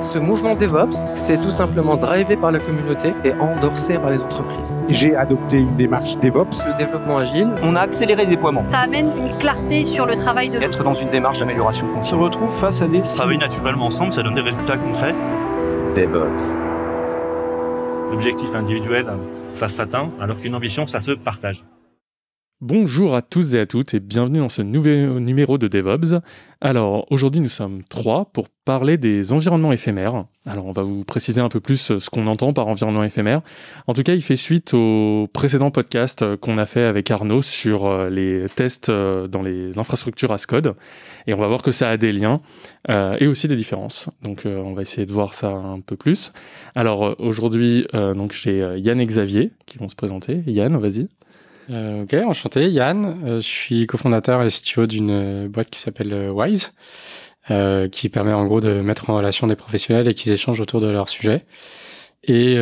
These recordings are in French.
Ce mouvement DevOps, c'est tout simplement drivé par la communauté et endorsé par les entreprises. J'ai adopté une démarche DevOps. Le développement agile. On a accéléré le déploiement. Ça amène une clarté sur le travail de Être dans une démarche d'amélioration continue. On se retrouve face à des... Travailler naturellement ensemble, ça donne des résultats concrets. DevOps. L'objectif individuel, ça s'atteint, alors qu'une ambition, ça se partage. Bonjour à tous et à toutes et bienvenue dans ce nouveau numéro de DevOps. Alors aujourd'hui nous sommes trois pour parler des environnements éphémères. Alors on va vous préciser un peu plus euh, ce qu'on entend par environnement éphémère. En tout cas il fait suite au précédent podcast euh, qu'on a fait avec Arnaud sur euh, les tests dans les les... as code et on va voir que ça a des liens et aussi des différences. Donc on va essayer de voir ça un peu plus. Alors aujourd'hui donc j'ai Yann et Xavier qui vont se présenter. Yann vas-y. Euh, ok, enchanté, Yann. Euh, je suis cofondateur et CTO d'une euh, boîte qui s'appelle Wise, qui permet en gros de mettre en relation des professionnels et qu'ils échangent autour de leurs sujets. Et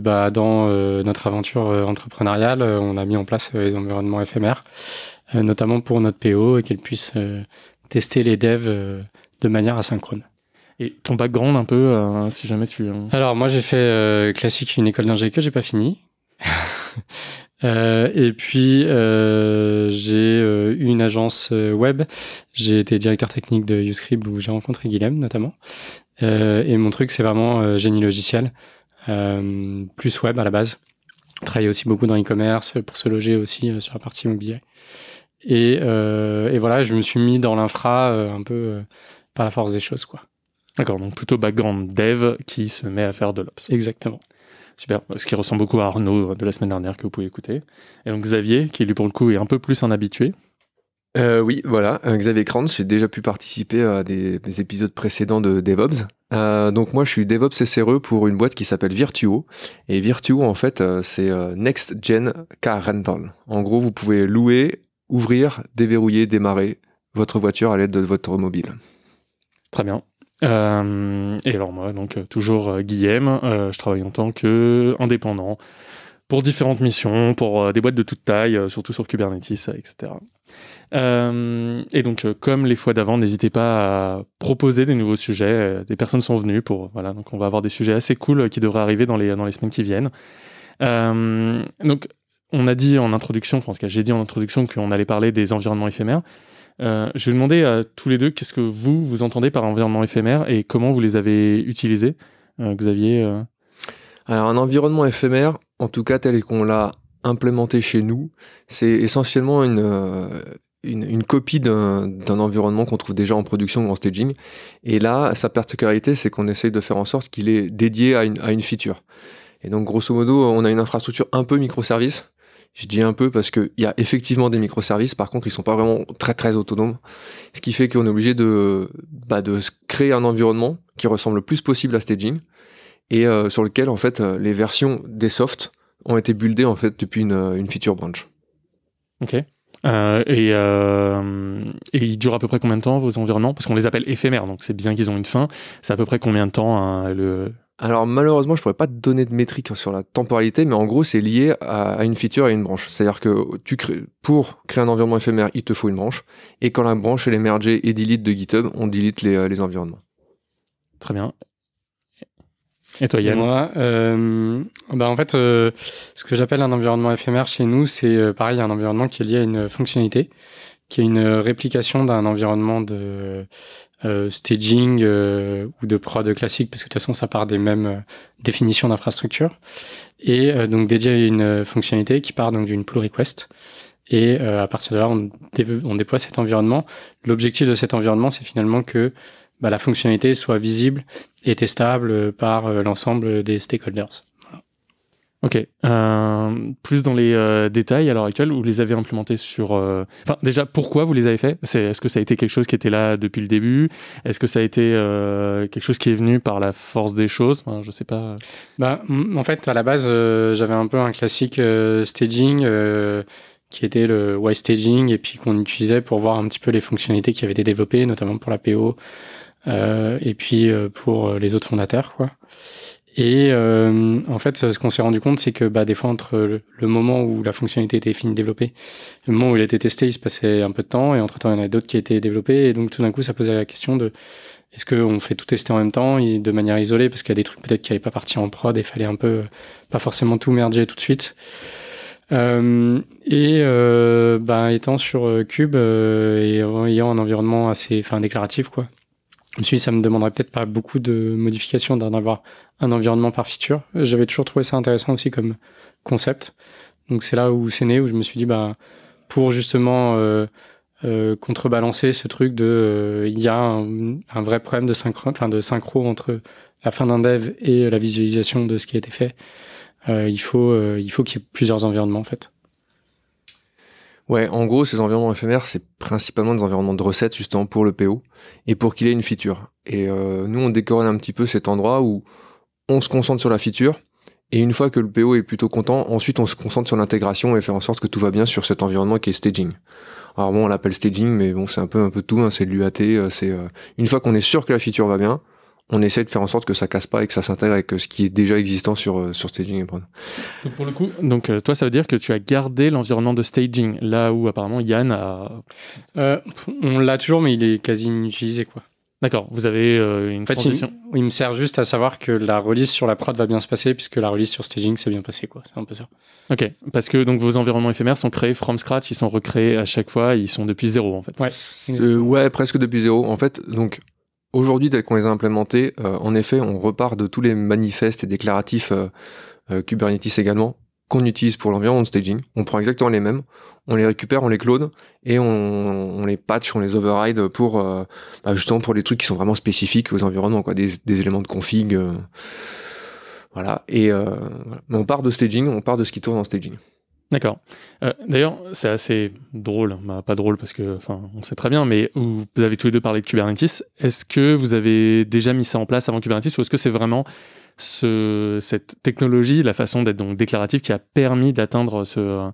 bah, dans notre aventure entrepreneuriale, on a mis en place les environnements éphémères, notamment pour notre PO et qu'elle puisse tester les devs de manière asynchrone. Et ton background un peu, si jamais tu... Alors moi j'ai fait classique une école d'ingé que j'ai pas fini. Euh, et puis euh, j'ai euh, une agence web. J'ai été directeur technique de Youscribe où j'ai rencontré Guillaume notamment. et mon truc c'est vraiment génie logiciel, plus web à la base. Travailler aussi beaucoup dans e-commerce pour se loger aussi sur la partie immobilier. Et, et, voilà, je me suis mis dans l'infra un peu par la force des choses quoi. D'accord, donc plutôt background dev qui se met à faire de l'ops. Exactement. Super. Ce qui ressemble beaucoup à Arnaud de la semaine dernière que vous pouvez écouter. Et donc Xavier, qui lui pour le coup est un peu plus en habitué. Euh, oui, voilà. Euh, Xavier Kranz, j'ai déjà pu participer à des, épisodes précédents de DevOps. Euh, donc moi, je suis DevOps SRE pour une boîte qui s'appelle Virtuo. Et Virtuo, en fait, c'est Next Gen Car Rental. En gros, vous pouvez louer, ouvrir, déverrouiller, démarrer votre voiture à l'aide de votre mobile. Très bien. Euh, et alors moi, donc euh, toujours euh, Guillaume, je travaille en tant que indépendant pour différentes missions, pour des boîtes de toute taille, surtout sur Kubernetes, etc. et donc, comme les fois d'avant, n'hésitez pas à proposer des nouveaux sujets. Des personnes sont venues pour voilà, donc on va avoir des sujets assez cool qui devraient arriver dans les dans les semaines qui viennent. donc, on a dit en introduction, en tout cas, j'ai dit en introduction qu'on allait parler des environnements éphémères. Euh, je vais demander à tous les deux qu'est-ce que vous, vous entendez par environnement éphémère et comment vous les avez utilisés, euh, Xavier euh. Alors, un environnement éphémère, en tout cas tel qu'on l'a implémenté chez nous, c'est essentiellement une, une, copie d'un environnement qu'on trouve déjà en production ou en staging. Et là, sa particularité, c'est qu'on essaye de faire en sorte qu'il est dédié à une, à une feature. Et donc, grosso modo, on a une infrastructure un peu microservice je dis un peu parce qu'il y a effectivement des microservices, par contre, ils sont pas vraiment très très autonomes, ce qui fait qu'on est obligé de, bah, de créer un environnement qui ressemble le plus possible à staging et euh, sur lequel en fait euh, les versions des softs ont été buildées en fait depuis une, euh, une feature branch. Ok. et, et, ils durent à peu près combien de temps vos environnements Parce qu'on les appelle éphémères, donc c'est bien qu'ils ont une fin. C'est à peu près combien de temps hein, le, alors malheureusement, je pourrais pas te donner de métrique sur la temporalité, mais en gros, c'est lié à, une feature et à une branche. C'est-à-dire que tu crées, pour créer un environnement éphémère, il te faut une branche, et quand la branche est mergée et delete de GitHub, on delete euh, les, environnements. Très bien. Et toi, Yann Moi, euh, bah en fait, euh, ce que j'appelle un environnement éphémère chez nous, c'est pareil, un environnement qui est lié à une fonctionnalité, qui est une réplication d'un environnement de euh, staging euh, ou de prod classique, parce que de toute façon, ça part des mêmes euh, définitions d'infrastructure. Et donc dédié à une fonctionnalité qui part donc d'une pull request. Et à partir de là, on, on déploie cet environnement. L'objectif de cet environnement, c'est finalement que bah, la fonctionnalité soit visible et testable par l'ensemble des stakeholders. Ok. Euh, plus dans les euh, détails à l'heure actuelle, vous les avez implémentés sur. Euh, enfin, déjà, pourquoi vous les avez fait C'est est-ce que ça a été quelque chose qui était là depuis le début Est-ce que ça a été euh, quelque chose qui est venu par la force des choses enfin, Je sais pas. Bah, en fait, à la base, j'avais un peu un classique staging qui était le Y staging et puis qu'on utilisait pour voir un petit peu les fonctionnalités qui avaient été développées, notamment pour la PO et puis pour les autres fondateurs, quoi. Et euh, en fait, ce qu'on s'est rendu compte, c'est que bah, des fois, entre le moment où la fonctionnalité était finie de développer, le moment où elle était testée, il se passait un peu de temps, et entre-temps, il y en avait d'autres qui étaient développés, et donc tout d'un coup, ça posait la question de est-ce qu'on fait tout tester en même temps, de manière isolée, parce qu'il y a des trucs peut-être qui n'avaient pas parti en prod, et il fallait un peu, euh, pas forcément tout merger tout de suite. Euh, et bah, étant sur Cube et ayant un environnement assez enfin, déclaratif, quoi, je me suis ça me demanderait peut-être pas beaucoup de modifications d'en avoir un environnement par feature. J'avais toujours trouvé ça intéressant aussi comme concept. Donc c'est là où c'est né, où je me suis dit, bah, pour justement euh, euh, contrebalancer ce truc de, euh, il y a un, vrai problème de synchro, enfin de synchro entre la fin d'un dev et la visualisation de ce qui a été fait. il faut, il faut qu'il y ait plusieurs environnements en fait. Ouais, en gros, ces environnements éphémères, c'est principalement des environnements de recettes, justement, pour le PO, et pour qu'il ait une feature. Et euh, nous, on décorne un petit peu cet endroit où on se concentre sur la feature, et une fois que le PO est plutôt content, ensuite on se concentre sur l'intégration et faire en sorte que tout va bien sur cet environnement qui est staging. Alors bon, on l'appelle staging, mais bon, c'est un peu un peu tout, hein. c'est de l'UAT, euh, c'est euh, une fois qu'on est sûr que la feature va bien, on essaie de faire en sorte que ça casse pas et que ça s'intègre avec ce qui est déjà existant sur, euh, sur staging et prod. Donc pour le coup, donc euh, toi ça veut dire que tu as gardé l'environnement de staging là où apparemment Yann a euh, on l'a toujours mais il est quasi inutilisé quoi. D'accord, vous avez une Il, me sert juste à savoir que la release sur la prod va bien se passer puisque la release sur staging s'est bien passée quoi, c'est un peu ça. OK, parce que donc vos environnements éphémères sont créés from scratch, ils sont recréés à chaque fois, ils sont depuis zéro en fait. Ouais, ouais presque depuis zéro en fait. Donc Aujourd'hui, tel qu'on les a implémentés, euh, en effet, on repart de tous les manifestes et déclaratifs euh, euh, Kubernetes également qu'on utilise pour l'environnement de staging. On prend exactement les mêmes, on les récupère, on les clone et on, les patch, on les override pour bah, justement pour les trucs qui sont vraiment spécifiques aux environnements, quoi, des, éléments de config. voilà. Et Mais on part de staging, on part de ce qui tourne en staging. D'accord. Euh, d'ailleurs, c'est assez drôle, hein. bah, pas drôle parce que, enfin, on sait très bien, mais vous avez tous les deux parlé de Kubernetes. Est-ce que vous avez déjà mis ça en place avant Kubernetes ou est-ce que c'est vraiment ce, cette technologie, la façon d'être donc déclarative qui a permis d'atteindre ce,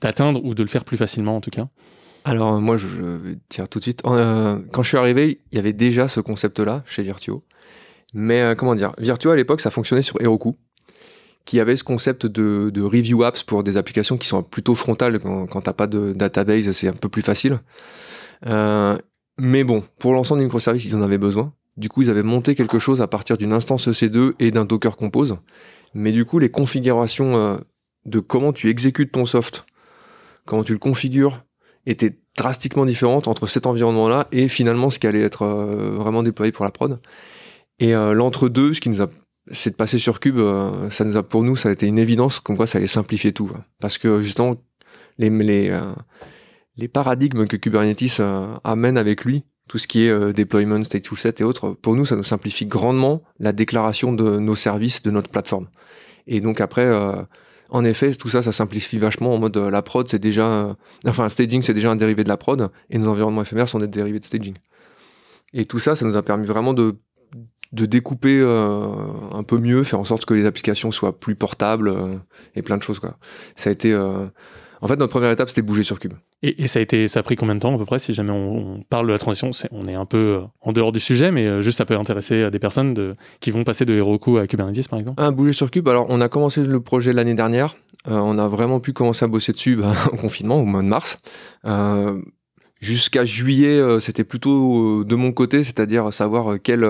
d'atteindre ou de le faire plus facilement en tout cas Alors euh, moi, je, tiens tout de suite. Euh, quand je suis arrivé, il y avait déjà ce concept-là chez Virtuo, mais comment dire, Virtuo à l'époque, ça fonctionnait sur Heroku qui avait ce concept de, review apps pour des applications qui sont plutôt frontales quand, t'as pas de database, c'est un peu plus facile. Euh, mais bon, pour l'ensemble des microservices, ils en avaient besoin. Du coup, ils avaient monté quelque chose à partir d'une instance EC2 et d'un Docker Compose. Mais du coup, les configurations euh, de comment tu exécutes ton soft, comment tu le configures, étaient drastiquement différentes entre cet environnement-là et finalement ce qui allait être euh, vraiment déployé pour la prod. Et l'entre-deux, ce qui nous a c'est de passer sur Cube. Euh, ça nous a, pour nous, ça a été une évidence comme quoi ça allait simplifier tout. Hein. Parce que justement, les, les, euh, les paradigmes que Kubernetes euh, amène avec lui, tout ce qui est deployment, stateful set et autres, pour nous, ça nous simplifie grandement la déclaration de nos services, de notre plateforme. Et donc après, en effet, tout ça, ça simplifie vachement en mode la prod, c'est déjà, enfin, staging, c'est déjà un dérivé de la prod, et nos environnements éphémères sont des dérivés de staging. Et tout ça, ça nous a permis vraiment de de découper euh, un peu mieux, faire en sorte que les applications soient plus portables euh, et plein de choses. Quoi. Ça a été. Euh, en fait, notre première étape, c'était bouger sur Cube. Et, ça, a été, ça a pris combien de temps à peu près Si jamais on, parle de la transition, on est un peu en dehors du sujet, mais juste ça peut intéresser des personnes qui vont passer de Heroku à Kubernetes, par exemple. Un ah, bouger sur Cube, alors on a commencé le projet l'année dernière. on a vraiment pu commencer à bosser dessus bah, au confinement, au mois de mars. Jusqu'à juillet, c'était plutôt de mon côté, c'est-à-dire savoir quel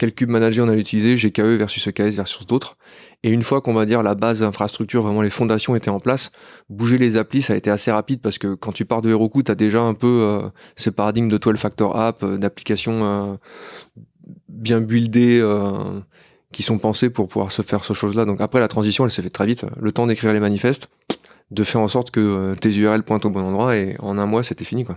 quel cube manager on allait utiliser, GKE versus EKS versus d'autres. Et une fois qu'on va dire la base infrastructure, vraiment les fondations étaient en place, bouger les applis, ça a été assez rapide parce que quand tu pars de Heroku, tu as déjà un peu euh, ce paradigme de 12 factor app, euh, d'applications euh, bien buildées qui sont pensées pour pouvoir se faire ce chose là Donc après, la transition, elle s'est faite très vite. Le temps d'écrire les manifestes, de faire en sorte que tes URL pointent au bon endroit et en un mois, c'était fini. quoi.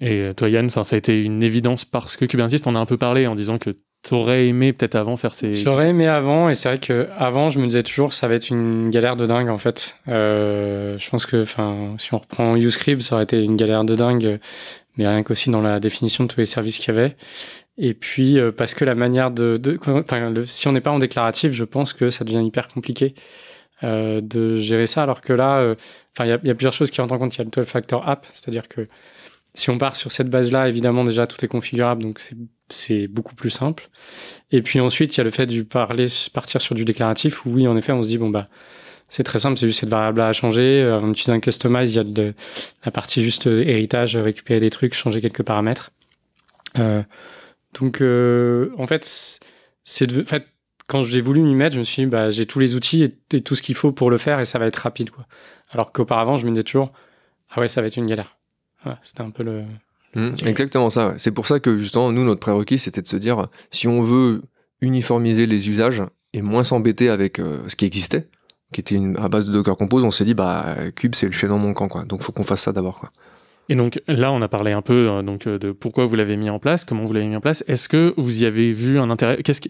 Et euh, toi, Yann, ça a été une évidence parce que Kubernetes, on a un peu parlé en disant que tu aurais aimé peut-être avant faire ces. J'aurais aimé avant, et c'est vrai que avant, je me disais toujours ça va être une galère de dingue en fait. Euh, je pense que, enfin, si on reprend Uscribe, ça aurait été une galère de dingue, mais rien qu'aussi dans la définition de tous les services qu'il y avait. Et puis euh, parce que la manière de, si on n'est pas en déclaratif, je pense que ça devient hyper compliqué. de gérer ça alors que là enfin il y, a plusieurs choses qui rentrent en compte il y a le 12 factor app c'est à dire que si on part sur cette base-là, évidemment, déjà, tout est configurable, donc c'est beaucoup plus simple. Et puis ensuite, il y a le fait de parler, partir sur du déclaratif, où oui, en effet, on se dit, bon, bah, c'est très simple, c'est juste cette variable-là à changer. En euh, utilisant un customize, il y a la partie juste euh, héritage, récupérer des trucs, changer quelques paramètres. Euh, donc, en fait, quand j'ai voulu m'y mettre, je me suis dit, bah, j'ai tous les outils et, et tout ce qu'il faut pour le faire et ça va être rapide, quoi. Alors qu'auparavant, je me disais toujours, ah ouais, ça va être une galère c'était un peu le. Mmh, exactement ça. C'est pour ça que justement, nous, notre prérequis, c'était de se dire si on veut uniformiser les usages et moins s'embêter avec euh, ce qui existait, qui était une, à base de Docker Compose, on s'est dit bah Cube, c'est le chaînon manquant, mon camp, quoi. Donc faut qu'on fasse ça d'abord, quoi. Et donc là, on a parlé un peu euh, donc euh, de pourquoi vous l'avez mis en place, comment vous l'avez mis en place. Est-ce que vous y avez vu un intérêt Qu'est-ce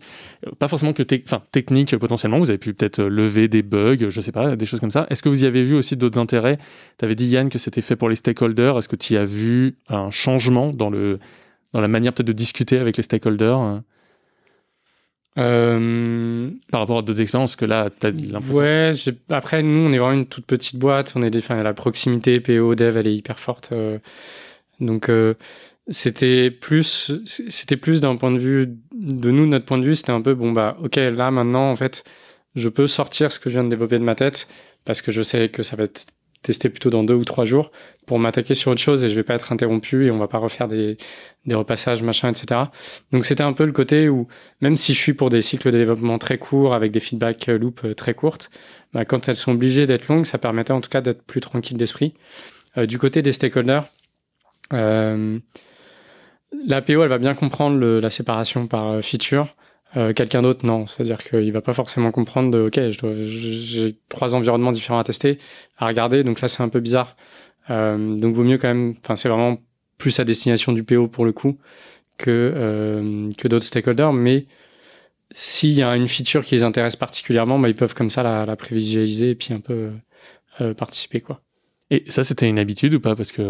euh, pas forcément que technique potentiellement, vous avez pu peut-être lever des bugs, je sais pas, des choses comme ça. Est-ce que vous y avez vu aussi d'autres intérêts Tu avais dit Yann que c'était fait pour les stakeholders. Est-ce que tu y as vu un changement dans le dans la manière peut-être de discuter avec les stakeholders euh, Par rapport à d'autres expériences que là, tu as l'impression. Ouais, après, nous, on est vraiment une toute petite boîte. On est des... enfin, la proximité PO, dev, elle est hyper forte. Euh. Donc, euh, c'était plus, c'était plus d'un point de vue de nous, notre point de vue, c'était un peu bon, bah, ok, là, maintenant, en fait, je peux sortir ce que je viens de développer de ma tête parce que je sais que ça va être testé plutôt dans deux ou trois jours pour m'attaquer sur autre chose et je vais pas être interrompu et on va pas refaire des, repassages, machin, etc. Donc c'était un peu le côté où, même si je suis pour des cycles de développement très courts avec des feedback euh, loops euh, très courtes, bah, quand elles sont obligées d'être longues, ça permettait en tout cas d'être plus tranquille d'esprit. Euh, du côté des stakeholders, euh, l'APO, elle va bien comprendre la séparation par feature. quelqu'un d'autre, non. C'est-à-dire qu'il va pas forcément comprendre de, OK, j'ai trois environnements différents à tester, à regarder. Donc là, c'est un peu bizarre euh, donc vaut mieux quand même, enfin c'est vraiment plus à destination du PO pour le coup que, euh, que d'autres stakeholders, mais s'il y a une feature qui les intéresse particulièrement, bah, ils peuvent comme ça la, prévisualiser et puis un peu euh, participer. quoi. Et ça, c'était une habitude ou pas Parce que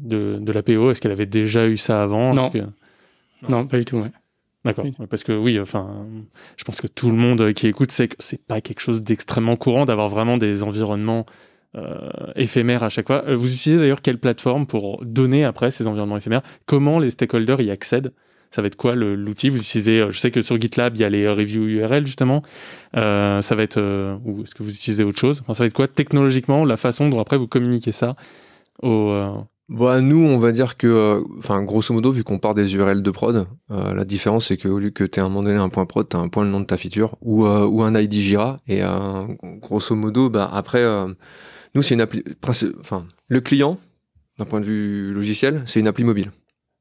de, la PO, est-ce qu'elle avait déjà eu ça avant non. non. pas du tout, D'accord. Parce que oui, enfin, je pense que tout le monde qui écoute sait que c'est pas quelque chose d'extrêmement courant d'avoir vraiment des environnements euh, éphémères à chaque fois. Euh, vous utilisez d'ailleurs quelle plateforme pour donner après ces environnements éphémères Comment les stakeholders y accèdent ça va être quoi l'outil Vous utilisez, euh, je sais que sur GitLab, il y a les review URL justement. ça va être, ou est-ce que vous utilisez autre chose Ça va être quoi technologiquement la façon dont après vous communiquez ça au. Bah, nous, on va dire que, enfin, grosso modo, vu qu'on part des URL de prod, la différence c'est que au lieu que tu aies à un moment donné un point prod, tu as un point le nom de ta feature ou, ou un ID Jira. Et grosso modo, bah, après nous, c'est une appli, enfin, le client, d'un point de vue logiciel, c'est une appli mobile.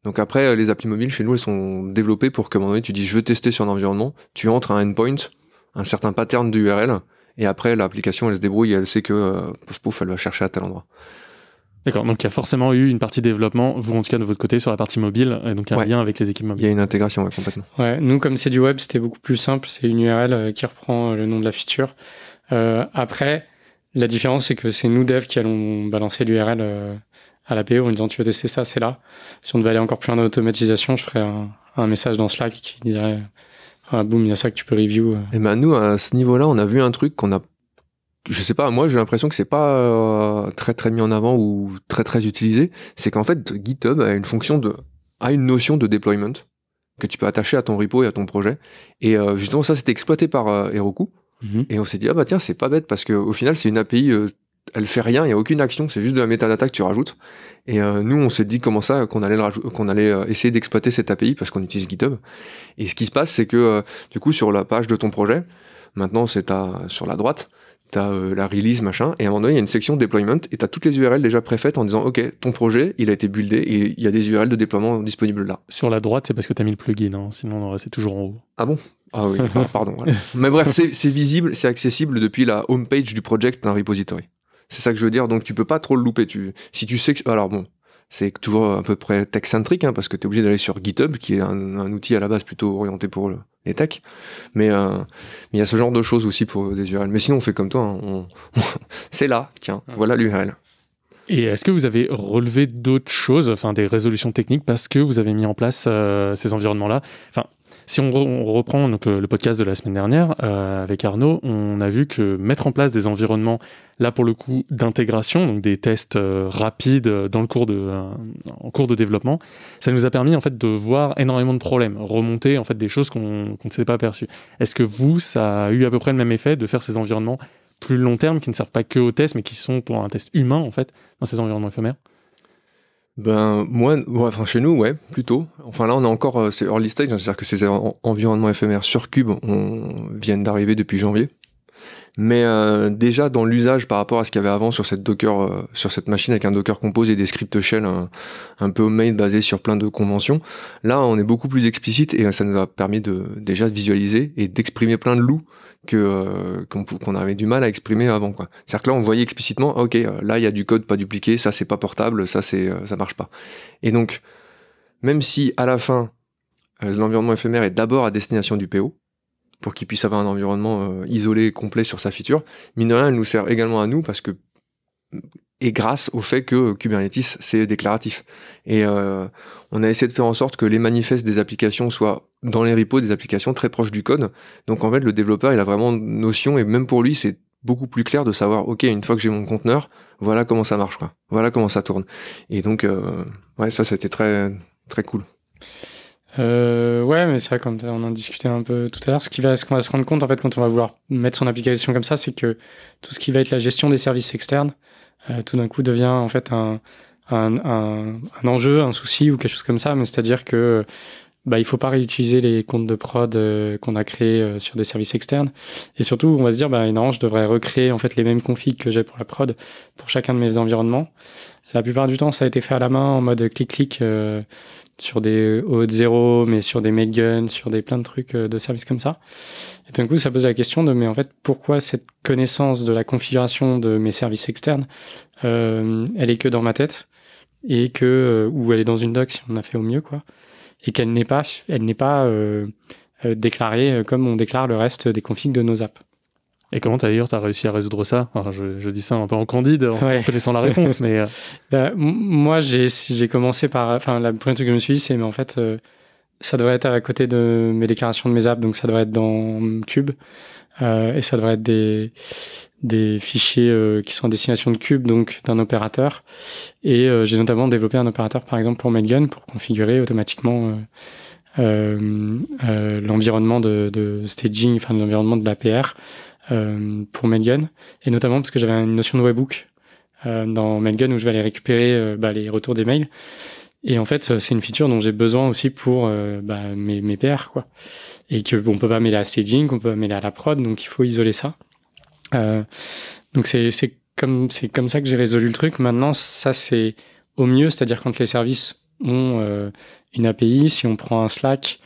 Donc après, euh, les applis mobiles chez nous, elles sont développées pour que, à un moment donné, tu dis je veux tester sur un environnement, tu entres un endpoint, un certain pattern d'URL, et après, l'application, elle se débrouille elle sait que, euh, pouf, pouf, elle va chercher à tel endroit. D'accord, donc il y a forcément eu une partie développement, vous en tout cas de votre côté, sur la partie mobile, et donc un lien avec les équipes mobiles. Il y a une intégration, ouais, complètement. Ouais, nous, comme c'est du web, c'était beaucoup plus simple, c'est une URL euh, qui reprend le nom de la feature. après, la différence, c'est que c'est nous devs qui allons balancer l'URL euh, à la en disant tu veux tester ça, c'est là. Si on devait aller encore plus en automatisation, je ferais un, message dans Slack qui dirait ah, boum, il y a ça que tu peux review. Et euh. eh ben nous, à ce niveau-là, on a vu un truc qu'on a. Je sais pas, moi j'ai l'impression que c'est pas euh, très très mis en avant ou très très utilisé. C'est qu'en fait, GitHub a une fonction de. a une notion de deployment que tu peux attacher à ton repo et à ton projet. Et justement, ça c'était exploité par Heroku. Mhm. Et on s'est dit, ah bah tiens, c'est pas bête parce que au final, c'est une API, euh, elle fait rien, il n'y a aucune action, c'est juste de la metadata que tu rajoutes. Et euh, nous, on s'est dit comment ça qu'on allait, qu'on allait euh, essayer d'exploiter cette API parce qu'on utilise GitHub. Et ce qui se passe, c'est que du coup, sur la page de ton projet, maintenant, c'est sur la droite, tu as la release, machin, et à un moment donné, il y a une section deployment et tu toutes les URL déjà préfaites en disant, OK, ton projet, il a été buildé et il y a des URL de déploiement disponibles là. Sur la droite, c'est parce que tu as mis le plugin, hein, sinon c'est toujours en haut. Ah bon ah oui, ah, pardon. Mais bref, c'est visible, c'est accessible depuis la homepage du project d'un repository. C'est ça que je veux dire. Donc tu peux pas trop le louper. Tu, si tu sais que, alors bon, c'est toujours à peu près tech-centrique, hein, parce que tu es obligé d'aller sur GitHub, qui est un, outil à la base plutôt orienté pour les techs euh, Mais il y a ce genre de choses aussi pour des URL. Mais sinon, on fait comme toi. Hein, c'est là, tiens, mm. voilà l'URL. Et est-ce que vous avez relevé d'autres choses, enfin des résolutions techniques, parce que vous avez mis en place euh, ces environnements-là Enfin, si on, reprend donc, euh, le podcast de la semaine dernière euh, avec Arnaud, on a vu que mettre en place des environnements, là pour le coup, d'intégration, donc des tests euh, rapides dans le cours de, en cours de développement, ça nous a permis en fait de voir énormément de problèmes, remonter en fait des choses qu'on ne s'était pas aperçues. Est-ce que vous, ça a eu à peu près le même effet de faire ces environnements plus long terme qui ne servent pas que aux tests, mais qui sont pour un test humain en fait dans ces environnements éphémères ben moi, enfin chez nous, ouais, plutôt. Enfin là, on est encore, euh, c'est early stage, hein, c'est-à-dire que ces environnements éphémères sur Cube on, viennent d'arriver depuis janvier. Mais euh, déjà dans l'usage par rapport à ce qu'il y avait avant sur cette Docker, euh, sur cette machine avec un Docker Compose et des scripts shell un, peu homemade basés sur plein de conventions, là on est beaucoup plus explicite et ça nous a permis de déjà de visualiser et d'exprimer plein de loups que euh, qu'on avait du mal à exprimer avant quoi. C'est-à-dire que là on voyait explicitement ah, OK, euh, là il y a du code pas dupliqué, ça c'est pas portable, ça c'est euh, ça marche pas. Et donc même si à la fin l'environnement éphémère est d'abord à destination du PO pour qu'il puisse avoir un environnement isolé complet sur sa feature, mine de rien, elle nous sert également à nous parce que et grâce au fait que Kubernetes, c'est déclaratif. Et euh, on a essayé de faire en sorte que les manifestes des applications soient dans les repos des applications très proches du code. Donc en fait, le développeur, il a vraiment notion, et même pour lui, c'est beaucoup plus clair de savoir, ok, une fois que j'ai mon conteneur, voilà comment ça marche, quoi. Voilà comment ça tourne. Et donc, euh, ouais, ça, c'était très, très cool. Euh, ouais, mais c'est vrai, comme on en discutait un peu tout à l'heure, ce qu'on va, qu'on va se rendre compte, en fait, quand on va vouloir mettre son application comme ça, c'est que tout ce qui va être la gestion des services externes, euh, tout d'un coup devient en fait un, un, un, enjeu, un souci ou quelque chose comme ça. Mais c'est-à-dire que bah, il faut pas réutiliser les comptes de prod euh, qu'on a créés euh, sur des services externes. Et surtout, on va se dire, bah, non, je devrais recréer en fait les mêmes configs que j'ai pour la prod pour chacun de mes environnements. La plupart du temps, ça a été fait à la main en mode clic-clic sur des hautes zéro, mais sur des guns, sur des plein de trucs euh, de services comme ça. Et d'un coup, ça pose la question de mais en fait, pourquoi cette connaissance de la configuration de mes services externes, euh, elle est que dans ma tête et que euh, ou elle est dans une doc si on a fait au mieux quoi, et qu'elle n'est pas, elle n'est pas déclarée comme on déclare le reste des configs de nos apps. Et comment d'ailleurs tu as réussi à résoudre ça je, dis ça un peu en candide, en connaissant la réponse, mais... Euh. Bah, moi, j'ai commencé par... Enfin, la première chose que je me suis dit, c'est, mais en fait, euh, ça devrait être à côté de mes déclarations de mes apps, donc ça devrait être dans Cube, euh, et ça devrait être des, fichiers qui sont en destination de Cube, donc d'un opérateur. Et j'ai notamment développé un opérateur, par exemple, pour Medgun, pour configurer automatiquement... l'environnement de, staging, enfin l'environnement de l'APR, euh, pour Mailgun, et notamment parce que j'avais une notion de webhook euh, dans Mailgun où je vais aller récupérer euh, bah, les retours des mails. Et en fait, c'est une feature dont j'ai besoin aussi pour bah, mes, mes PR, quoi. Et que on peut pas mêler à staging, on peut pas mêler à la prod, donc il faut isoler ça. Euh, donc c'est c'est comme c'est comme ça que j'ai résolu le truc. Maintenant, ça c'est au mieux, c'est-à-dire quand les services ont une API, si on prend un Slack,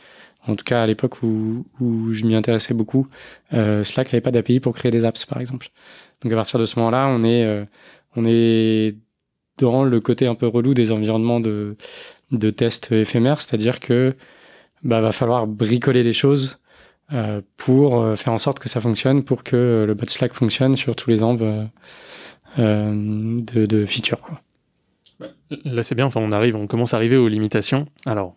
en tout cas à l'époque où, je m'y intéressais beaucoup, euh, Slack n'avait pas d'API pour créer des apps, par exemple. Donc à partir de ce moment-là, on est, euh, on est dans le côté un peu relou des environnements de, tests éphémères, c'est-à-dire que bah, va falloir bricoler des choses euh, pour faire en sorte que ça fonctionne, pour que le bot Slack fonctionne sur tous les angles de, de features. Quoi. Bah, là, c'est bien. Enfin, on arrive, on commence à arriver aux limitations. Alors,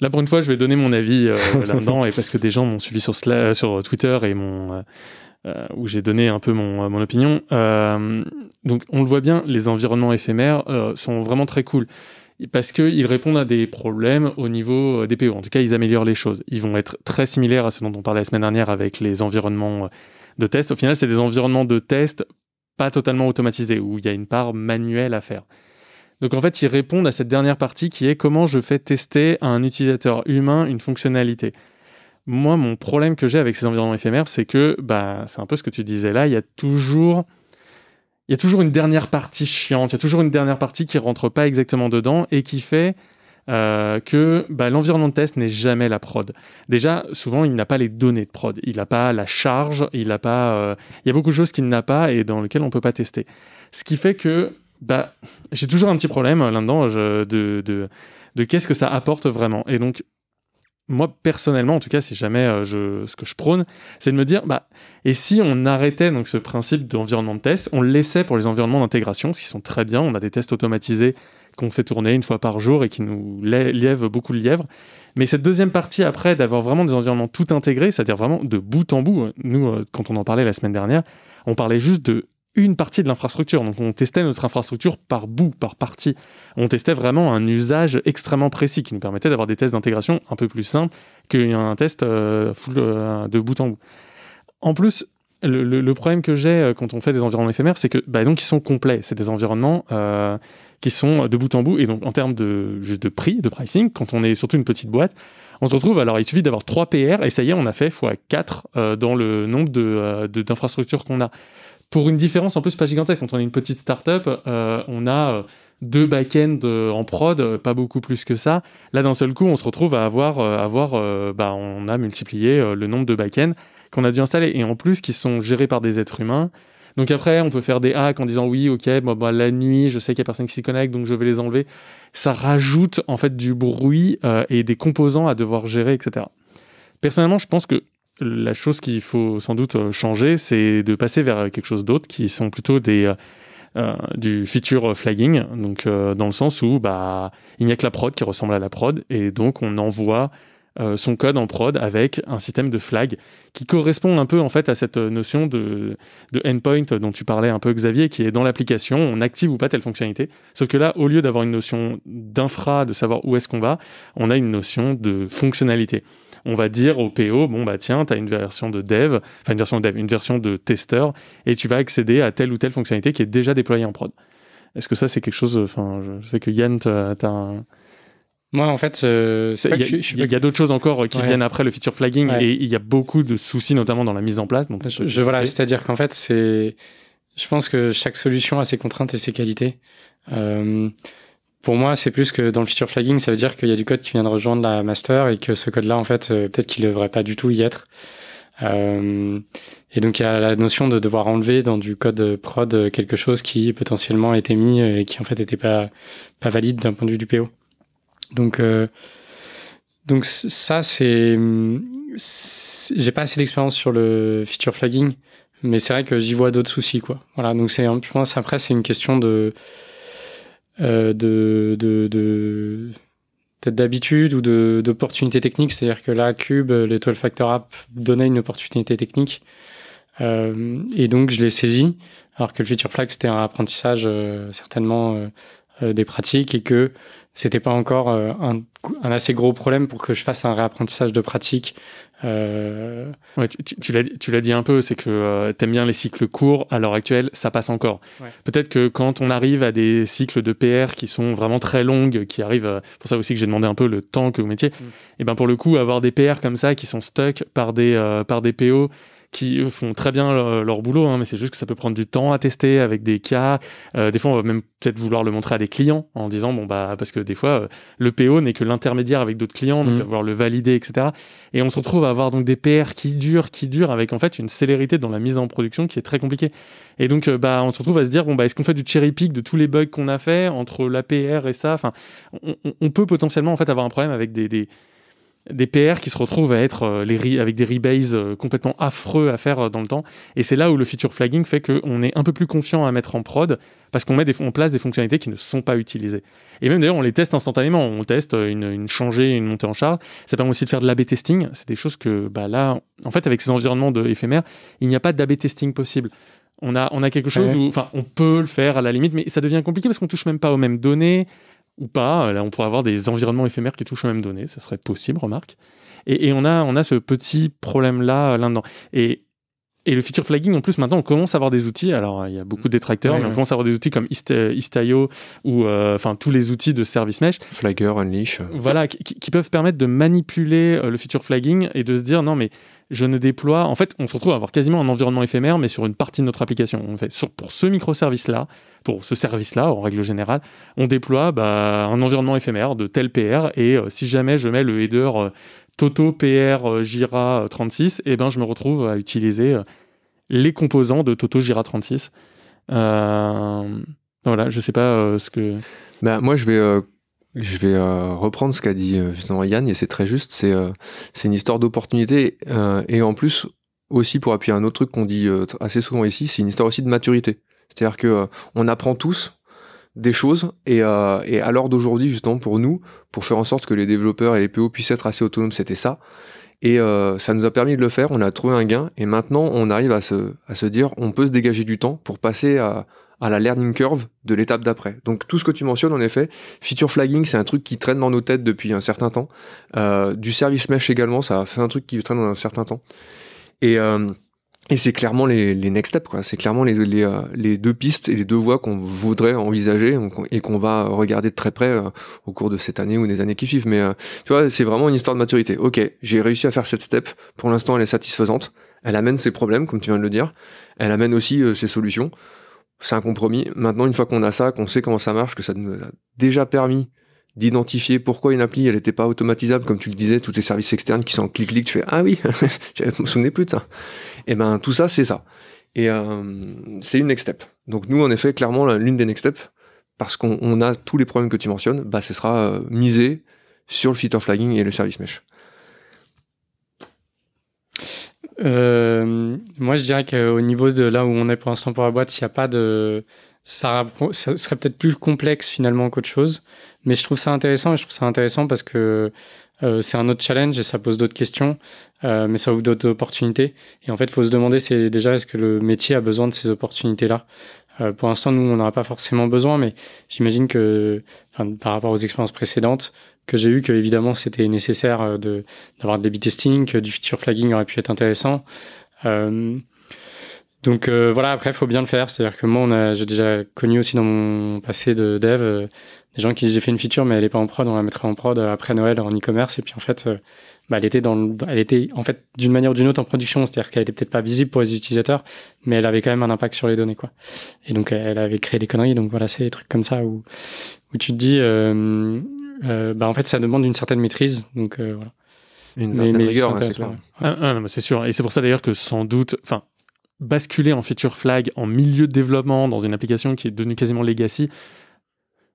Là, pour une fois, je vais donner mon avis euh, là-dedans, et parce que des gens m'ont suivi sur, euh, sur Twitter et mon, euh, où j'ai donné un peu mon, opinion. donc, on le voit bien, les environnements éphémères sont vraiment très cool. Parce qu'ils répondent à des problèmes au niveau des PO. E. En tout cas, ils améliorent les choses. Ils vont être très similaires à ce dont on parlait la semaine dernière avec les environnements de test. Au final, c'est des environnements de test pas totalement automatisés, où il y a une part manuelle à faire. Donc en fait, ils répondent à cette dernière partie qui est comment je fais tester à un utilisateur humain une fonctionnalité. Moi, mon problème que j'ai avec ces environnements éphémères, c'est que, bah, c'est un peu ce que tu disais là, il y a toujours il y a toujours une dernière partie chiante, il y a toujours une dernière partie qui rentre pas exactement dedans et qui fait euh, que bah, l'environnement de test n'est jamais la prod. Déjà, souvent, il n'a pas les données de prod, il n'a pas la charge, il n'a pas, euh, il y a beaucoup de choses qu'il n'a pas et dans lesquelles on peut pas tester. Ce qui fait que bah, j'ai toujours un petit problème euh, là-dedans de, de, de qu'est-ce que ça apporte vraiment. Et donc, moi personnellement en tout cas si jamais euh, je, ce que je prône c'est de me dire bah et si on arrêtait donc ce principe d'environnement de test on le laissait pour les environnements d'intégration ce qui sont très bien on a des tests automatisés qu'on fait tourner une fois par jour et qui nous lièvent beaucoup de lièvres mais cette deuxième partie après d'avoir vraiment des environnements tout intégrés c'est-à-dire vraiment de bout en bout euh, nous quand on en parlait la semaine dernière on parlait juste de une partie de l'infrastructure. Donc on testait notre infrastructure par bout, par partie. On testait vraiment un usage extrêmement précis qui nous permettait d'avoir des tests d'intégration un peu plus simples qu'un euh, test euh, euh, de bout en bout. En plus, le, problème que j'ai quand on fait des environnements éphémères, c'est que bah, donc ils sont complets. C'est des environnements qui sont de bout en bout. Et donc en termes de, juste de prix, de pricing, quand on est surtout une petite boîte, on se retrouve, alors il suffit d'avoir 3 PR et ça y est, on a fait x4 dans le nombre d'infrastructures de, qu'on a pour une différence en plus pas gigantesque. Quand on est une petite startup, euh, on a euh, deux back-end euh, en prod, pas beaucoup plus que ça. Là, d'un seul coup, on se retrouve à avoir, avoir bah, on a multiplié le nombre de back qu'on a dû installer et en plus qui sont gérés par des êtres humains. Donc après, on peut faire des hacks en disant oui, ok, moi, bah, la nuit, je sais qu'il y a personne qui s'y connecte, donc je vais les enlever. Ça rajoute en fait du bruit et des composants à devoir gérer, etc. Personnellement, je pense que la chose qu'il faut sans doute euh, changer, c'est de passer vers quelque chose d'autre qui sont plutôt euh, euh, du feature flagging, donc dans le sens où bah, il n'y a que la prod qui ressemble à la prod, et donc on envoie son code en prod avec un système de flag qui correspond un peu en fait à cette notion de, de endpoint dont tu parlais un peu Xavier, qui est dans l'application, on active ou pas telle fonctionnalité. Sauf que là, au lieu d'avoir une notion d'infra, de savoir où est-ce qu'on va, on a une notion de fonctionnalité on va dire au PO, bon bah tiens, tu as une version de dev, enfin une version de dev, une version de tester et tu vas accéder à telle ou telle fonctionnalité qui est déjà déployée en prod. Est-ce que ça c'est quelque chose, enfin je sais que Yann, tu as Moi, en fait, il y a, d'autres choses encore euh, qui viennent après le feature flagging et il y a beaucoup de soucis, notamment dans la mise en place. Donc, voilà, c'est-à-dire qu'en fait, je pense que chaque solution a ses contraintes et ses qualités. Euh, pour moi, c'est plus que dans le feature flagging, ça veut dire qu'il y a du code qui vient de rejoindre la master et que ce code-là, en fait, euh, peut-être qu'il ne devrait pas du tout y être. Euh, et donc, il y a la notion de devoir enlever dans du code prod quelque chose qui potentiellement a été mis et qui, en fait, n'était pas, pas valide d'un point de vue du PO. Donc, euh, donc ça, c'est. J'ai pas assez d'expérience sur le feature flagging, mais c'est vrai que j'y vois d'autres soucis, quoi. Voilà, donc c'est, je pense, après, c'est une question de euh, de, de, peut-être d'habitude ou d'opportunité technique. C'est-à-dire que là, Cube, les 12 Factor App donnait une opportunité technique. Euh, et donc, je l'ai saisi. Alors que le Future Flag, c'était un apprentissage euh, certainement des pratiques et que c'était pas encore un, un, assez gros problème pour que je fasse un réapprentissage de pratiques euh, tu, l'as dit un peu, c'est que tu euh, t'aimes bien les cycles courts. À l'heure actuelle, ça passe encore. Peut-être que quand on arrive à des cycles de PR qui sont vraiment très longues, qui arrivent, euh, pour ça aussi que j'ai demandé un peu le temps que vous mettiez, mm. et eh ben pour le coup, avoir des PR comme ça qui sont stuck par des, par des PO qui font très bien leur, boulot, hein, mais c'est juste que ça peut prendre du temps à tester avec des cas. Euh, des fois, on va même peut-être vouloir le montrer à des clients en disant, bon, bah, parce que des fois, euh, le PO n'est que l'intermédiaire avec d'autres clients, donc va mm. avoir le valider, etc. Et on se retrouve à avoir donc des PR qui durent, qui durent, avec en fait une célérité dans la mise en production qui est très compliquée. Et donc, euh, bah, on se retrouve à se dire, bon, bah, est-ce qu'on fait du cherry pick de tous les bugs qu'on a fait entre la PR et ça Enfin, on, peut potentiellement en fait avoir un problème avec des des PR qui se retrouvent à être euh, avec des rebases euh, complètement affreux à faire euh, dans le temps. Et c'est là où le feature flagging fait qu'on est un peu plus confiant à mettre en prod parce qu'on met des, place des fonctionnalités qui ne sont pas utilisées. Et même d'ailleurs, on les teste instantanément. On teste une, une, changée, une montée en charge. Ça permet aussi de faire de l'AB testing. C'est des choses que bah là, en fait, avec ces environnements de éphémères, il n'y a pas d'AB testing possible. On a, on a quelque chose où, enfin, on peut le faire à la limite, mais ça devient compliqué parce qu'on touche même pas aux mêmes données ou pas. Euh, là, on pourrait avoir des environnements éphémères qui touchent aux même données. Ça serait possible, remarque. Et, on, a, on a ce petit problème-là euh, là dedans Et et le feature flagging, en plus, maintenant, on commence à avoir des outils. Alors, il y a beaucoup de mm. détracteurs, mais on commence à avoir des outils comme Istio ou euh, enfin tous les outils de service mesh. Flagger, Unleash. Voilà, qui, peuvent permettre de manipuler euh, le feature flagging et de se dire non, mais je ne déploie. En fait, on se retrouve à avoir quasiment un environnement éphémère, mais sur une partie de notre application. en fait sur, pour ce microservice-là, pour ce service-là, en règle générale, on déploie bah, un environnement éphémère de tel PR. Et euh, si jamais je mets le header Toto PR euh, Jira 36, euh, et eh ben je me retrouve à utiliser euh, les composants de Toto Jira 36. voilà, je sais pas ce que. Ben moi, je vais, je vais reprendre ce qu'a dit justement Yann, et c'est très juste. C'est c'est une histoire d'opportunité. et en plus, aussi pour appuyer un autre truc qu'on dit assez souvent ici, c'est une histoire aussi de maturité. C'est-à-dire que on apprend tous des choses et, euh, à l'heure d'aujourd'hui justement pour nous, pour faire en sorte que les développeurs et les PO puissent être assez autonomes, c'était ça. Et euh, ça nous a permis de le faire, on a trouvé un gain et maintenant on arrive à se, à se dire on peut se dégager du temps pour passer à, à la learning curve de l'étape d'après. Donc tout ce que tu mentionnes en effet, feature flagging c'est un truc qui traîne dans nos têtes depuis un certain temps, euh, du service mesh également, ça fait un truc qui traîne dans un certain temps. Et euh, et c'est clairement les, les, next steps, quoi. C'est clairement les, les, euh, les, deux pistes et les deux voies qu'on voudrait envisager et qu'on va regarder de très près euh, au cours de cette année ou des années qui suivent. Mais euh, tu vois, c'est vraiment une histoire de maturité. Ok, j'ai réussi à faire cette step. Pour l'instant, elle est satisfaisante. Elle amène ses problèmes, comme tu viens de le dire. Elle amène aussi ses solutions. C'est un compromis. Maintenant, une fois qu'on a ça, qu'on sait comment ça marche, que ça nous a déjà permis d'identifier pourquoi une appli elle n'était pas automatisable comme tu le disais tous ces services externes qui sont en clic clic tu fais ah oui je me souvenais plus de ça et eh ben tout ça, c'est ça. Et euh, c'est une next step. Donc nous, en effet, clairement, l'une des next steps, parce qu'on a tous les problèmes que tu mentionnes, bah, ce sera euh, miser misé sur le feature flagging et le service mesh. Euh, moi, je dirais qu'au niveau de là où on est pour l'instant pour la boîte, il n'y a pas de. Ça, serait peut-être plus complexe finalement qu'autre chose, mais je trouve ça intéressant et je trouve ça intéressant parce que euh, c'est un autre challenge et ça pose d'autres questions, euh, mais ça ouvre d'autres opportunités. Et en fait, il faut se demander c'est déjà est-ce que le métier a besoin de ces opportunités-là euh, pour l'instant, nous, on n'en pas forcément besoin, mais j'imagine que, par rapport aux expériences précédentes que j'ai eues, que évidemment c'était nécessaire de d'avoir de la testing, que du feature flagging aurait pu être intéressant. donc voilà, après, il faut bien le faire. C'est-à-dire que moi, j'ai déjà connu aussi dans mon passé de dev des gens qui disent j'ai fait une feature mais elle est pas en prod, on la mettra en prod euh, après Noël en e-commerce et puis en fait euh, bah, elle était en fait d'une manière ou d'une autre en production, c'est-à-dire qu'elle était peut-être pas visible pour les utilisateurs mais elle avait quand même un impact sur les données quoi. Et donc elle avait créé des conneries donc voilà, c'est des trucs comme ça où où tu te dis euh, bah, en fait ça demande une certaine maîtrise donc Une certaine c'est sûr. Et c'est pour ça d'ailleurs que sans doute, enfin, basculer en feature flag en milieu de développement dans une application qui est devenue quasiment legacy,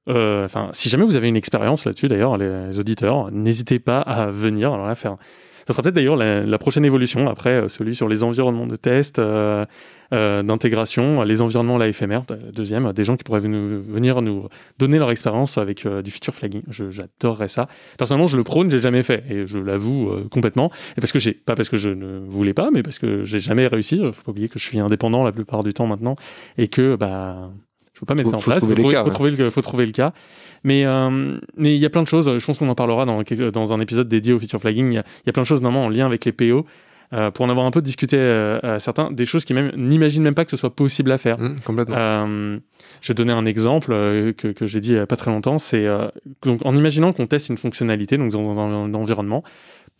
euh, enfin, si jamais vous avez une expérience là-dessus, d'ailleurs, les auditeurs, n'hésitez pas à venir. Alors faire. Ça sera peut-être d'ailleurs la, prochaine évolution après euh, celui sur les environnements de test, euh, euh d'intégration, les environnements la éphémères. Deuxième, des gens qui pourraient venir nous donner leur expérience avec du futur flagging. J'adorerais ça. Personnellement, je le prône, j'ai jamais fait et je l'avoue complètement. Et parce que j'ai pas parce que je ne voulais pas, mais parce que j'ai jamais réussi. Faut pas oublier que je suis indépendant la plupart du temps maintenant et que bah faut pas mettre ça en place. il faut, trouver, faut, trouver le, cas. Mais euh, mais il y a plein de choses. Je pense qu'on en parlera dans, dans un épisode dédié au feature flagging. Il y, a, plein de choses normalement en lien avec les PO. Euh, pour en avoir un peu discuté euh, à certains, des choses qui même n'imaginent même pas que ce soit possible à faire. Mmh, complètement. Euh, je donnais un exemple que, j'ai dit il n'y a pas très longtemps. C'est donc en imaginant qu'on teste une fonctionnalité donc dans, un environnement,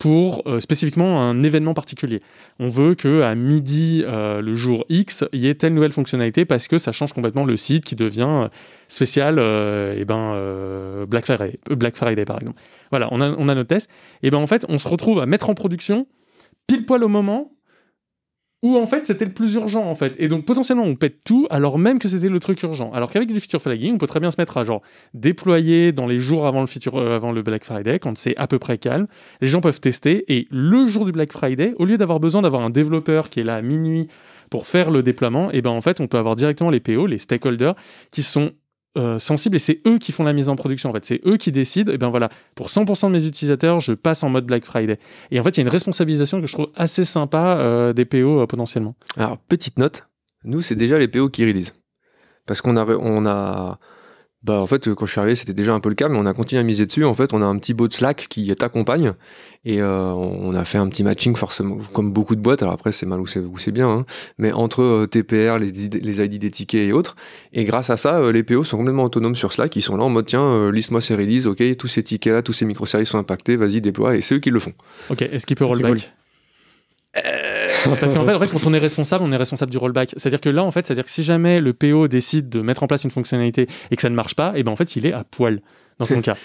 pour euh, spécifiquement un événement particulier. On veut que à midi euh, le jour X, il y ait telle nouvelle fonctionnalité parce que ça change complètement le site qui devient euh, spécial et eh ben Black Friday, Black Friday par exemple. Voilà, on a, on a notre test et eh ben en fait, on se retrouve à mettre en production pile poil au moment où en fait c'était le plus urgent en fait. Et donc potentiellement on pète tout alors même que c'était le truc urgent. Alors qu'avec du feature flagging, on peut très bien se mettre à genre déployer dans les jours avant le euh, avant le Black Friday quand c'est à peu près calme. Les gens peuvent tester et le jour du Black Friday, au lieu d'avoir besoin d'avoir un développeur qui est là à minuit pour faire le déploiement, et eh ben en fait on peut avoir directement les PO, les stakeholders qui sont euh, sensibles et c'est eux qui font la mise en production en fait, c'est eux qui décident, et ben voilà, pour 100% de mes utilisateurs, je passe en mode Black Friday. Et en fait, il y a une responsabilisation que je trouve assez sympa euh, des PO euh, potentiellement. Alors, petite note, nous, c'est déjà les PO qui réalisent Parce qu'on a, on a, bah en fait quand je suis arrivé c'était déjà un peu le cas mais on a continué à miser dessus en fait on a un petit bot de Slack qui t'accompagne et euh, on a fait un petit matching forcément comme beaucoup de boîtes alors après c'est mal ou c'est bien hein. mais entre euh, TPR les, les ID des tickets et autres et grâce à ça euh, les PO sont complètement autonomes sur Slack ils sont là en mode tiens liste-moi ces releases ok tous ces tickets là tous ces microservices sont impactés vas-y déploie et c'est eux qui le font ok est-ce qu'il peut rollback Parce qu'en fait, quand on est responsable, on est responsable du rollback. C'est-à-dire que là, en fait, c'est-à-dire que si jamais le PO décide de mettre en place une fonctionnalité et que ça ne marche pas, et eh ben en fait, il est à poil dans ton cas.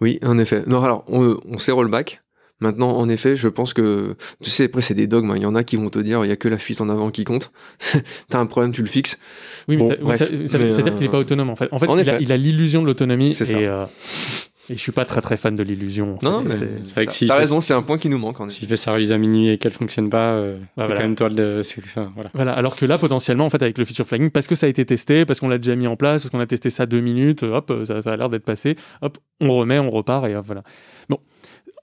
Oui, en effet. Non, alors, on, on sait rollback. Maintenant, en effet, je pense que, tu sais, après, c'est des dogmes. Hein. Il y en a qui vont te dire, il n'y a que la fuite en avant qui compte. T'as un problème, tu le fixes. Oui, mais ça c'est-à-dire euh, qu'il n'est pas autonome, en fait. En fait, il, a, l'illusion de l'autonomie. C'est ça. Euh, et je suis pas très très fan de l'illusion. Non, c'est vrai que si t'as raison, c'est un point qui nous manque. S'il il fait sa release à minuit et qu'elle fonctionne pas, euh, bah c'est quand même toile de. voilà. Alors que là, potentiellement, en fait, avec le feature flagging, parce que ça a été testé, parce qu'on l'a déjà mis en place, parce qu'on a testé ça deux minutes, hop, ça, a l'air d'être passé, hop, on remet, on repart et hop, voilà. Bon,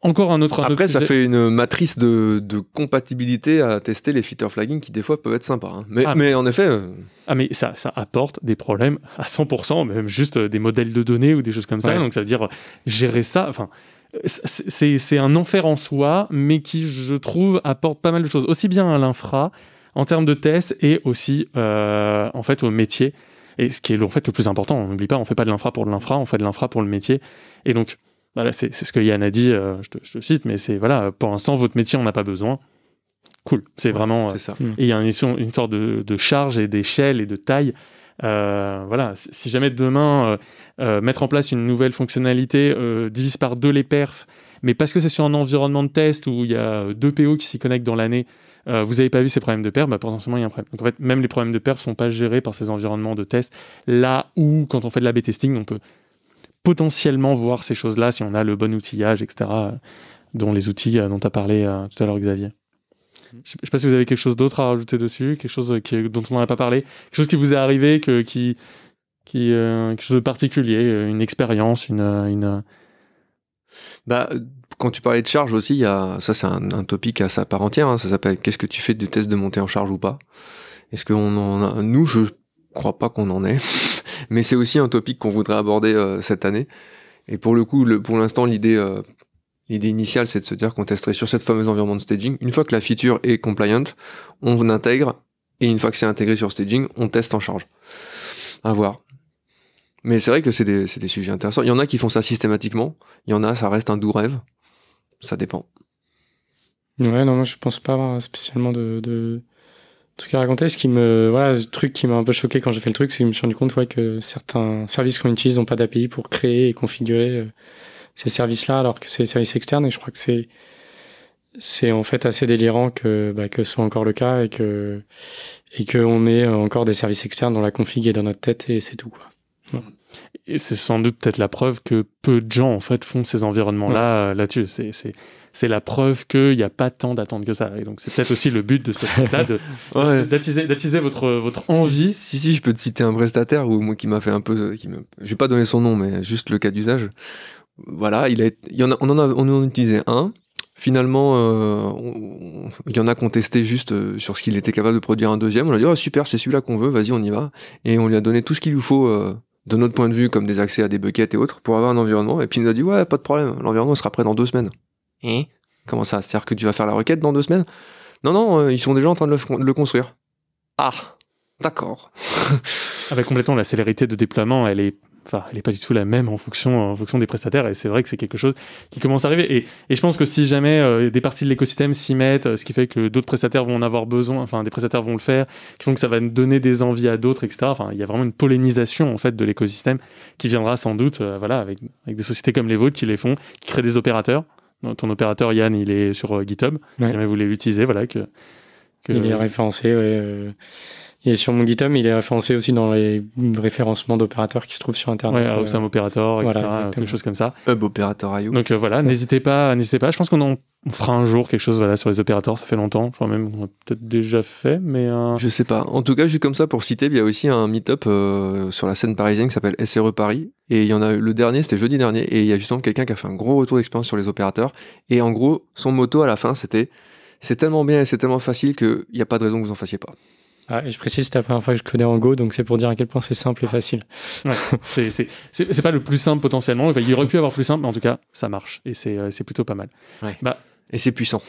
encore un autre. Après, ça fait une matrice de, compatibilité à tester les feature flagging qui des fois peuvent être sympas. Hein. Ah, mais, en effet. Euh, ah mais ça, ça apporte des problèmes à 100%, même juste euh, des modèles de données ou des choses comme ça. Donc ça veut dire euh, gérer ça. Enfin, c'est un enfer en soi, mais qui je trouve apporte pas mal de choses, aussi bien à l'infra en termes de tests et aussi en fait au métier. Et ce qui est en fait le plus important, on n'oublie pas, on fait pas de l'infra pour l'infra, on fait de l'infra pour le métier. Et donc voilà, c'est ce que Yann a dit, euh, je, te, cite, mais c'est voilà, pour l'instant, votre métier, on n'a pas besoin. Cool, c'est vraiment. Euh, ça. Mm. il y a une, une sorte de, charge et d'échelle et de taille. Euh, voilà, si jamais demain, mettre en place une nouvelle fonctionnalité divise par deux les perfs, mais parce que c'est sur un environnement de test où il y a deux PO qui s'y connectent dans l'année, vous n'avez pas vu ces problèmes de perf, bah, potentiellement il y a un problème. Donc en fait, même les problèmes de perf ne sont pas gérés par ces environnements de test. Là où, quand on fait de l'A-B testing, on peut potentiellement voir ces choses-là si on a le bon outillage, etc., dont les outils euh, dont tu as parlé euh, tout à l'heure, Xavier. Mhm. Je ne sais pas si vous avez quelque chose d'autre à rajouter dessus, quelque chose euh, dont on n'a pas parlé, quelque chose qui vous est arrivé, que, qui, qui, quelque chose de particulier, une expérience, une, Bah, quand tu parlais de charge aussi, ça c'est un, topic à sa part entière. Hein, ça s'appelle qu'est-ce que tu fais des tests de montée en charge ou pas Est-ce qu'on en a Nous, je crois pas qu'on en ait mais c'est aussi un topic qu'on voudrait aborder euh, cette année. Et pour le coup, le, pour l'instant, l'idée euh, l'idée initiale, c'est de se dire qu'on testerait sur cette fameuse environnement de staging. Une fois que la feature est compliant, on l'intègre, et une fois que c'est intégré sur staging, on teste en charge. À voir. Mais c'est vrai que c'est des, des sujets intéressants. Il y en a qui font ça systématiquement, il y en a, ça reste un doux rêve. Ça dépend. Ouais, non, moi je pense pas spécialement de, de, raconter. Ce qui me, voilà, le truc qui m'a un peu choqué quand j'ai fait le truc, c'est que je me suis rendu compte que certains services qu'on utilise n'ont pas d'API pour créer et configurer euh, ces services-là, alors que c'est des services externes. Et je crois que c'est c'est en fait assez délirant que bah, que ce soit encore le cas et que et que ait encore des services externes dont la config est dans notre tête et c'est tout quoi et c'est sans doute peut-être la preuve que peu de gens en fait font ces environnements-là euh, là-dessus. C'est, c'est, c'est la preuve qu'il n'y a pas tant d'attente que ça. Et donc c'est peut-être aussi le but de ce podcast d'attiser, votre, votre envie. Si, si, je peux te citer un prestataire ou moi qui m'a fait un peu, qui me... vais pas donner son nom, mais juste le cas d'usage. Voilà, il, a, il y en on en a, on en un. Finalement, euh, il y en a contesté juste euh, sur ce qu'il était capable de produire un deuxième. On a dit oh, super, c'est celui-là qu'on veut, vas-y, on y va. Et on lui a donné tout ce qu'il lui faut de notre point de vue, comme des accès à des buckets et autres, pour avoir un environnement. Et puis il nous a dit, ouais, pas de problème, l'environnement sera prêt dans deux semaines. Et Comment ça C'est-à-dire que tu vas faire la requête dans deux semaines Non, non, euh, ils sont déjà en train de de le construire. Ah, d'accord. Avec complètement la célérité de déploiement, elle est elle n'est pas du tout la même en fonction, en fonction des prestataires. Et c'est vrai que c'est quelque chose qui commence à arriver. Et, et je pense que si jamais euh, des parties de l'écosystème s'y mettent, euh, ce qui fait que d'autres prestataires vont en avoir besoin, enfin, des prestataires vont le faire, qui font que ça va donner des envies à d'autres, etc. Enfin, il y a vraiment une pollinisation, en fait, de l'écosystème qui viendra sans doute, euh, voilà, avec, avec des sociétés comme les vôtres qui les font, qui créent des opérateurs. Ton opérateur Yann, il est sur GitHub. Si jamais vous voulez l'utiliser, voilà, que, Il est référencé, ouais et sur mon GitHub, il est référencé aussi dans les référencements d'opérateurs qui se trouvent sur Internet. Ouais, opérateur, etc., voilà, quelque chose comme ça. Hub opérateur IO. Donc euh, voilà, n'hésitez pas, n'hésitez pas. Je pense qu'on en fera un jour quelque chose voilà, sur les opérateurs, ça fait longtemps, je même qu'on a peut-être déjà fait, mais... Euh... Je sais pas. En tout cas, juste comme ça, pour citer, il y a aussi un meet-up euh, sur la scène parisienne qui s'appelle SRE Paris, et il y en a eu le dernier, c'était jeudi dernier, et il y a justement quelqu'un qui a fait un gros retour d'expérience sur les opérateurs, et en gros, son moto à la fin, c'était « C'est tellement bien et c'est tellement facile qu'il n'y a pas de raison que vous en fassiez pas ». Ah, je précise, c'est la première fois que je connais en Go, donc c'est pour dire à quel point c'est simple et facile. c'est pas le plus simple potentiellement. il aurait pu avoir plus simple, mais en tout cas, ça marche. Et c'est euh, plutôt pas mal. Bah, et c'est puissant.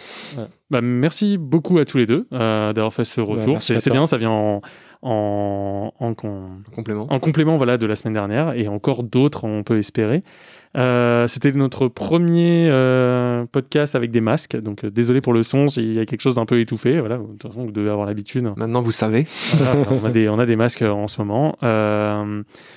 Bah, merci beaucoup à tous les deux euh, d'avoir fait ce bah, retour. c'est bien, ça vient en, en, complément. en complément voilà, de la semaine dernière, et encore d'autres, on peut espérer. Euh, c'était notre premier euh, podcast avec des masques, donc euh, désolé pour le son s'il y a quelque chose d'un peu étouffé. Voilà, de toute façon, vous devez avoir l'habitude. Maintenant, vous savez. on, a des, on, a des, masques en ce moment.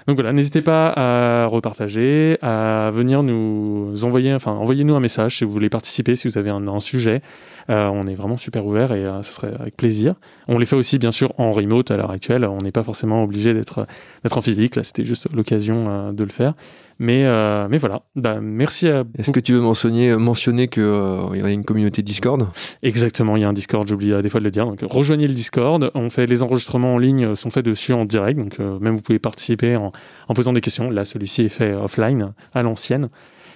donc voilà, n'hésitez pas à repartager, à venir nous envoyer, enfin, envoyez-nous un message si vous voulez participer, si vous avez un, sujet. on est vraiment super ouvert et ça serait avec plaisir. On les fait aussi, bien sûr, en remote. Alors, actuel, on n'est pas forcément obligé d'être en physique. Là, c'était juste l'occasion euh, de le faire. Mais, euh, mais voilà, bah, merci à... Est-ce que tu veux mentionner, mentionner qu'il euh, y a une communauté Discord Exactement, il y a un Discord, j'oublie des fois de le dire. Donc rejoignez le Discord, on fait les enregistrements en ligne, sont faits dessus en direct, donc même vous pouvez participer en, posant des questions. Là, celui-ci est fait offline, à l'ancienne.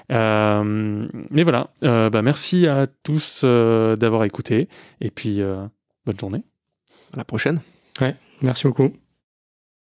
mais voilà, bah, merci à tous d'avoir écouté, et puis bonne journée. À la prochaine. Ouais. Merci beaucoup.